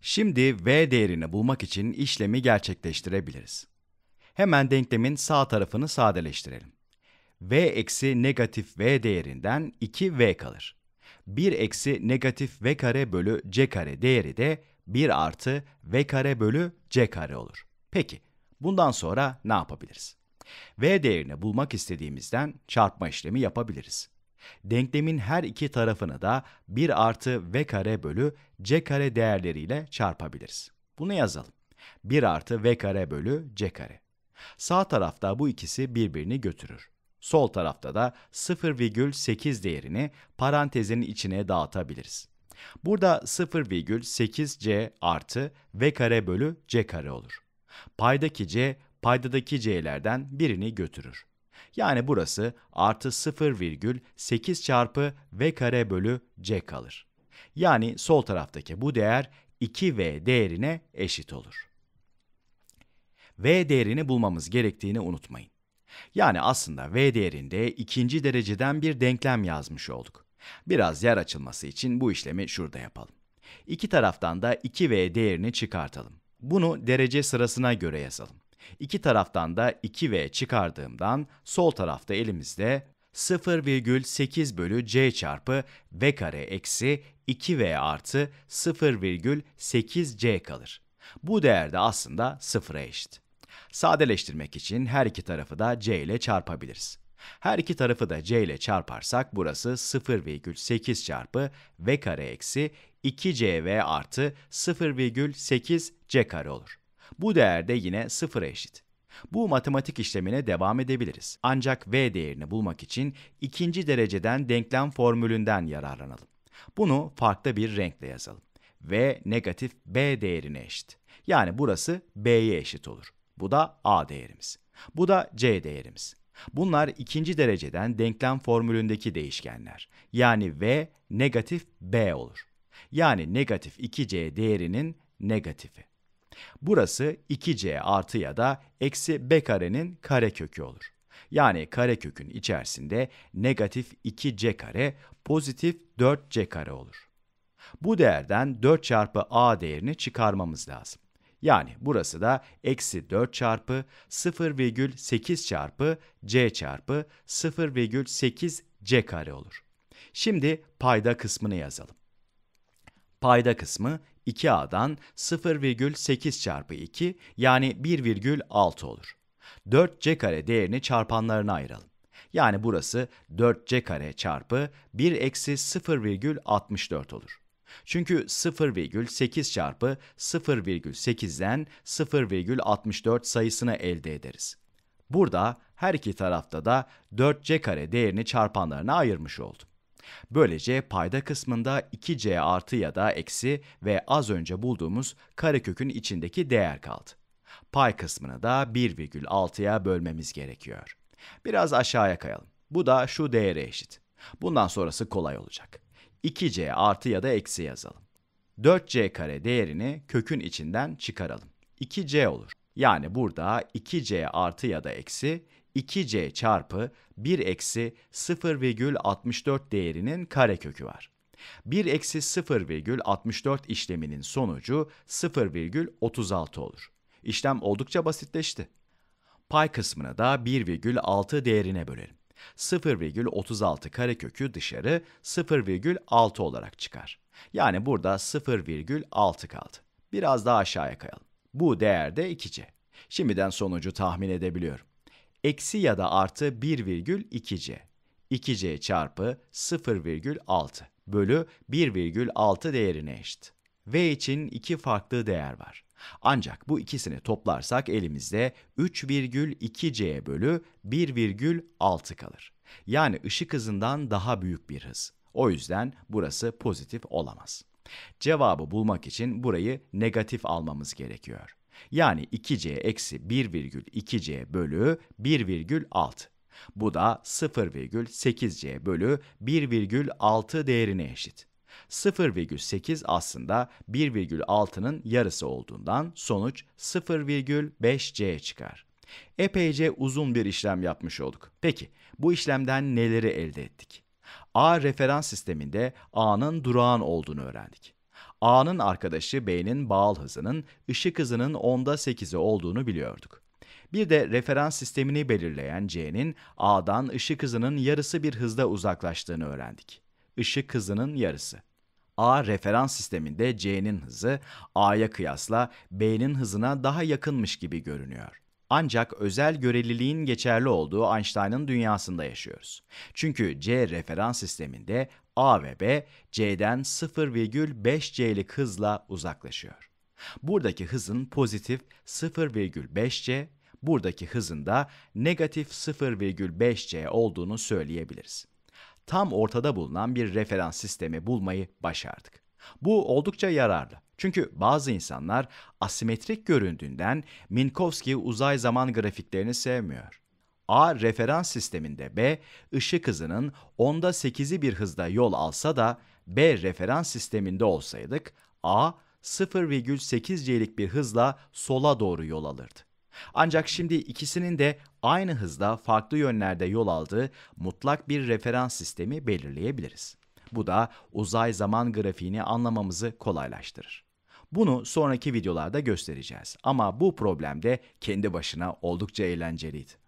Şimdi v değerini bulmak için işlemi gerçekleştirebiliriz. Hemen denklemin sağ tarafını sadeleştirelim. v eksi negatif v değerinden 2v kalır. 1 eksi negatif v kare bölü c kare değeri de 1 artı v kare bölü c kare olur. Peki, bundan sonra ne yapabiliriz? v değerini bulmak istediğimizden çarpma işlemi yapabiliriz. Denklemin her iki tarafını da 1 artı v kare bölü c kare değerleriyle çarpabiliriz. Bunu yazalım. 1 artı v kare bölü c kare. Sağ tarafta bu ikisi birbirini götürür. Sol tarafta da 0,8 değerini parantezin içine dağıtabiliriz. Burada 0,8c artı v kare bölü c kare olur. Paydaki c, paydadaki c'lerden birini götürür. Yani burası artı 0,8 çarpı v kare bölü c kalır. Yani sol taraftaki bu değer 2v değerine eşit olur. v değerini bulmamız gerektiğini unutmayın. Yani aslında v değerinde ikinci dereceden bir denklem yazmış olduk. Biraz yer açılması için bu işlemi şurada yapalım. İki taraftan da 2v değerini çıkartalım. Bunu derece sırasına göre yazalım. İki taraftan da 2V çıkardığımdan sol tarafta elimizde 0,8 bölü c çarpı v kare eksi 2v artı 0,8c kalır. Bu değer de aslında sıfıra eşit. Sadeleştirmek için her iki tarafı da c ile çarpabiliriz. Her iki tarafı da c ile çarparsak burası 0,8 çarpı v kare eksi 2cv artı 0,8c kare olur. Bu değer de yine sıfıra eşit. Bu matematik işlemine devam edebiliriz. Ancak v değerini bulmak için ikinci dereceden denklem formülünden yararlanalım. Bunu farklı bir renkle yazalım. v negatif b değerine eşit. Yani burası b'ye eşit olur. Bu da a değerimiz. Bu da c değerimiz. Bunlar ikinci dereceden denklem formülündeki değişkenler. Yani v negatif b olur. Yani negatif 2c değerinin negatifi. Burası 2c artı ya da eksi b karenin karekökü olur. Yani karekökün içerisinde negatif 2c kare pozitif 4c kare olur. Bu değerden 4 çarpı a değerini çıkarmamız lazım. Yani burası da eksi 4 çarpı 0,8 çarpı c çarpı 0,8 c kare olur. Şimdi payda kısmını yazalım. Payda kısmı 2A'dan 0,8 çarpı 2 yani 1,6 olur. 4C kare değerini çarpanlarına ayıralım. Yani burası 4C kare çarpı 1 eksi 0,64 olur. Çünkü 0,8 çarpı 0,8'den 0,64 sayısını elde ederiz. Burada her iki tarafta da 4C kare değerini çarpanlarına ayırmış oldum. Böylece payda kısmında 2c artı ya da eksi ve az önce bulduğumuz karekökün içindeki değer kaldı. Pay kısmını da 1,6'ya bölmemiz gerekiyor. Biraz aşağıya kayalım. Bu da şu değere eşit. Bundan sonrası kolay olacak. 2c artı ya da eksi yazalım. 4c kare değerini kökün içinden çıkaralım. 2c olur. Yani burada 2c artı ya da eksi 2c çarpı 1 eksi 0,64 değerinin karekökü var. 1 eksi 0,64 işleminin sonucu 0,36 olur. İşlem oldukça basitleşti. Pay kısmını da 1,6 değerine bölelim. 0,36 karekökü dışarı 0,6 olarak çıkar. Yani burada 0,6 kaldı. Biraz daha aşağıya kayalım. Bu değer de 2c. Şimdiden sonucu tahmin edebiliyorum eksi ya da artı 1,2c. 2c çarpı 0,6 bölü 1,6 değerine eşit. V için iki farklı değer var. Ancak bu ikisini toplarsak elimizde 3,2c bölü 1,6 kalır. Yani ışık hızından daha büyük bir hız. O yüzden burası pozitif olamaz. Cevabı bulmak için burayı negatif almamız gerekiyor. Yani 2c eksi 1,2c bölü 1,6. Bu da 0,8c bölü 1,6 değerine eşit. 0,8 aslında 1,6'nın yarısı olduğundan sonuç 0,5c çıkar. Epeyce uzun bir işlem yapmış olduk. Peki bu işlemden neleri elde ettik? A referans sisteminde A'nın durağan olduğunu öğrendik. A'nın arkadaşı B'nin bağıl hızının ışık hızının onda 8'i olduğunu biliyorduk. Bir de referans sistemini belirleyen C'nin A'dan ışık hızının yarısı bir hızda uzaklaştığını öğrendik. Işık hızının yarısı. A referans sisteminde C'nin hızı A'ya kıyasla B'nin hızına daha yakınmış gibi görünüyor. Ancak özel göreliliğin geçerli olduğu Einstein'ın dünyasında yaşıyoruz. Çünkü C referans sisteminde A ve B C'den 0,5C'lik hızla uzaklaşıyor. Buradaki hızın pozitif 0,5C, buradaki hızın da negatif 0,5C olduğunu söyleyebiliriz. Tam ortada bulunan bir referans sistemi bulmayı başardık. Bu oldukça yararlı. Çünkü bazı insanlar asimetrik göründüğünden Minkowski uzay zaman grafiklerini sevmiyor. A referans sisteminde B, ışık hızının onda 8'i bir hızda yol alsa da B referans sisteminde olsaydık A 0,8c'lik bir hızla sola doğru yol alırdı. Ancak şimdi ikisinin de aynı hızda farklı yönlerde yol aldığı mutlak bir referans sistemi belirleyebiliriz. Bu da uzay zaman grafiğini anlamamızı kolaylaştırır. Bunu sonraki videolarda göstereceğiz ama bu problem de kendi başına oldukça eğlenceliydi.